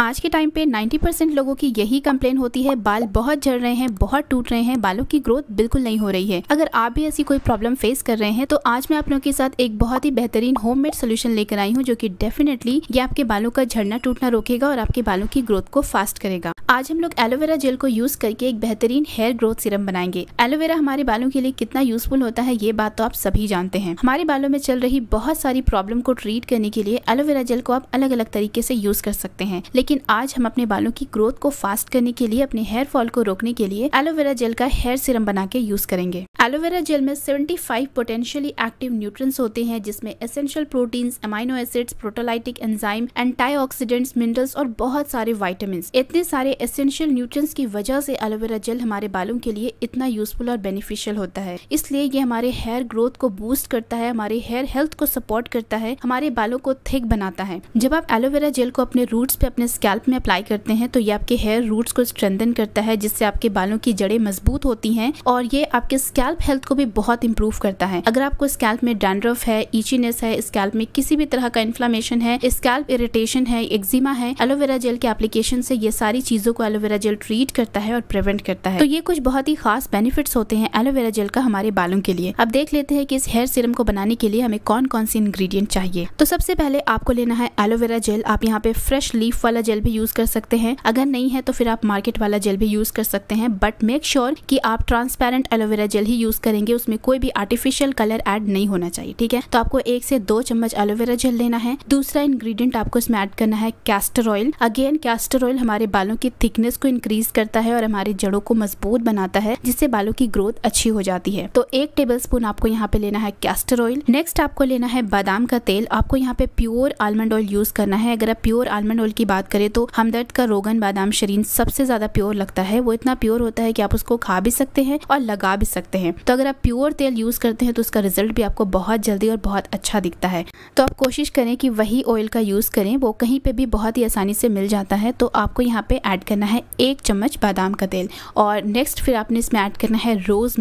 आज के टाइम पे 90 परसेंट लोगों की यही कंप्लेन होती है बाल बहुत झड़ रहे हैं बहुत टूट रहे हैं बालों की ग्रोथ बिल्कुल नहीं हो रही है अगर आप भी ऐसी कोई प्रॉब्लम फेस कर रहे हैं तो आज मैं आप लोगों के साथ एक बहुत ही बेहतरीन होम मेड सोल्यूशन लेकर आई हूँ जो की डेफिनेटली ये आपके बालों का झड़ना टूटना रोकेगा और आपके बालों की ग्रोथ को फास्ट करेगा आज हम लोग एलोवेरा जेल को यूज करके एक बेहतरीन हेयर ग्रोथ सिरम बनाएंगे एलोवेरा हमारे बालों के लिए कितना यूजफुल होता है ये बात तो आप सभी जानते हैं हमारे बालों में चल रही बहुत सारी प्रॉब्लम को ट्रीट करने के लिए एलोवेरा जेल को आप अलग अलग तरीके से यूज कर सकते हैं लेकिन आज हम अपने बालों की ग्रोथ को फास्ट करने के लिए अपने हेयर फॉल को रोकने के लिए एलोवेरा जेल का हेयर सीरम बना के यूज करेंगे एलोवेरा जेल में 75 पोटेंशियली एक्टिव न्यूट्रंस होते हैं जिसमें essential proteins amino acids proteolytic enzyme antioxidants minerals और बहुत सारे वाइटामिन इतने सारे एसेंशियल न्यूट्रंस की वजह से एलोवेरा जेल हमारे बालों के लिए इतना यूजफुल और बेनिफिशियल होता है इसलिए ये हमारे हेयर ग्रोथ को बूस्ट करता है हमारे हेयर हेल्थ को सपोर्ट करता है हमारे बालों को थिक बनाता है जब आप एलोवेरा जेल को अपने रूट्स पे अपने स्कैल्प में अप्लाई करते हैं तो ये आपके हेयर रूट्स को स्ट्रेंथन करता है जिससे आपके बालों की जड़ें मजबूत होती हैं और ये आपके स्कैल्प हेल्थ को भी बहुत इंप्रूव करता है अगर आपको स्कैल्प में डैंड्रफ है ईचीनेस है स्कैल्प में किसी भी तरह का इन्फ्लामेशन है स्कैल्प इरिटेशन है एक्जिमा है एलोवेरा जेल के एप्लीकेशन से ये सारी चीजों को एलोवेरा जेल ट्रीट करता है और प्रिवेंट करता है तो ये कुछ बहुत ही खास बेनिफिट होते हैं एलोवेरा जेल का हमारे बालों के लिए अब देख लेते हैं कि इस हेयर सीरम को बनाने के लिए हमें कौन कौन सी इंग्रेडिएंट चाहिए तो सबसे पहले आपको लेना है एलोवेरा जेल आप यहाँ पे फ्रेश लीफ वाला जेल भी यूज कर सकते हैं अगर नहीं है तो फिर आप मार्केट वाला जेल भी यूज कर सकते हैं बट मेक श्योर कि आप ट्रांसपेरेंट एलोवेरा जेल ही यूज करेंगे उसमें कोई भी आर्टिफिशियल कलर एड नहीं होना चाहिए ठीक है तो आपको एक से दो चम्मच एलोवेरा जेल लेना है दूसरा इंग्रेडिएंट आपको इसमें ऐड करना है castor oil again castor oil हमारे बालों की थिकनेस को इंक्रीज करता है और हमारे जड़ों को मजबूत बनाता है जिससे बालों की ग्रोथ अच्छी हो जाती है तो एक टेबल स्पून आपको यहाँ पे लेना है कैस्टर ऑयल नेक्स्ट आपको लेना है बादाम का तेल आपको यहाँ पे प्योर आलमंड ऑयल यूज करना है अगर आप प्योर आलमंड ऑयल की बात करें करें तो हमदर्द का रोगन बादाम शरीन सबसे ज़्यादा प्योर लगता है वो इतना प्योर होता है कि आप उसको खा भी सकते हैं और लगा भी सकते हैं तो अगर आप प्योर तेल यूज़ करते हैं तो उसका रिजल्ट भी आपको बहुत जल्दी और बहुत अच्छा दिखता है तो आप कोशिश करें कि वही ऑयल का यूज़ करें वो कहीं पर भी बहुत ही आसानी से मिल जाता है तो आपको यहाँ पर ऐड करना है एक चम्मच बादाम का तेल और नेक्स्ट फिर आपने इसमें ऐड करना है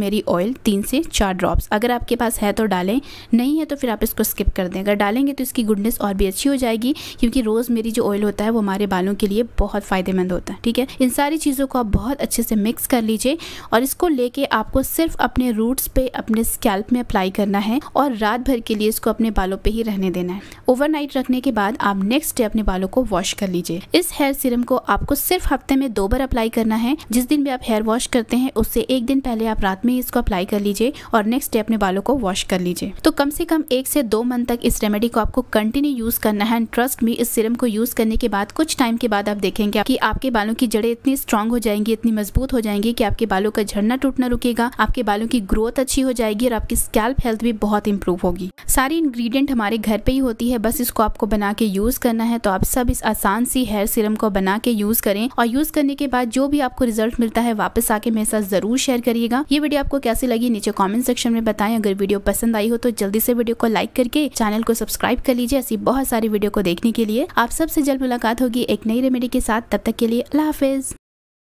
मेरी ऑयल तीन से चार ड्रॉप्स अगर आपके पास है तो डालें नहीं है तो फिर आप इसको स्किप कर दें अगर डालेंगे तो इसकी गुडनेस और भी अच्छी हो जाएगी क्योंकि रोज़ मेरी जो ऑयल होता है वो हमारे हमारे बालों के लिए बहुत फ़ायदेमंद होता है ठीक है इन सारी चीज़ों को आप बहुत अच्छे से मिक्स कर लीजिए और इसको लेके आपको सिर्फ अपने रूट्स पे अपने स्कैल्प में अप्लाई करना है और रात भर के लिए इसको अपने बालों पे ही रहने देना है ओवरनाइट रखने के बाद आप नेक्स्ट डे अपने बालों को वॉश कर लीजिए इस हेयर सीरम को आपको सिर्फ हफ्ते में दो बार अप्लाई करना है जिस दिन भी आप हेयर वॉश करते हैं उससे एक दिन पहले आप रात में ही इसको अप्लाई कर लीजिए और नेक्स्ट डे अपने बालों को वॉश कर लीजिए तो कम से कम एक से दो मंथ तक इस रेमेडी को आपको कंटिन्यू यूज करना है एंड ट्रस्ट में इस सीरम को यूज करने के बाद कुछ टाइम के बाद आप देखेंगे कि आपके बालों की जड़ें इतनी स्ट्रांग हो जाएंगी इतनी मजबूत हो जाएंगी कि आपके बालों का झड़ना टूटना रुकेगा आपके बालों की ग्रोथ अच्छी हो जाएगी और आपकी स्कैल्प हेल्थ भी बहुत इंप्रूव होगी सारी इंग्रेडिएंट हमारे घर पे ही होती है बस इसको आपको बना के यूज़ करना है तो आप सब इस आसान सी हेयर सीरम को बना के यूज़ करें और यूज़ करने के बाद जो भी आपको रिजल्ट मिलता है वापस आके मेरे साथ ज़रूर शेयर करिएगा ये वीडियो आपको कैसी लगी नीचे कॉमेंट सेक्शन में बताएं अगर वीडियो पसंद आई हो तो जल्दी से वीडियो को लाइक करके चैनल को सब्सक्राइब कर लीजिए ऐसी बहुत सारी वीडियो को देखने के लिए आप सबसे जल्द मुलाकात होगी एक नई रेमेडी के साथ तब तक के लिए अल्लाह हाफिज़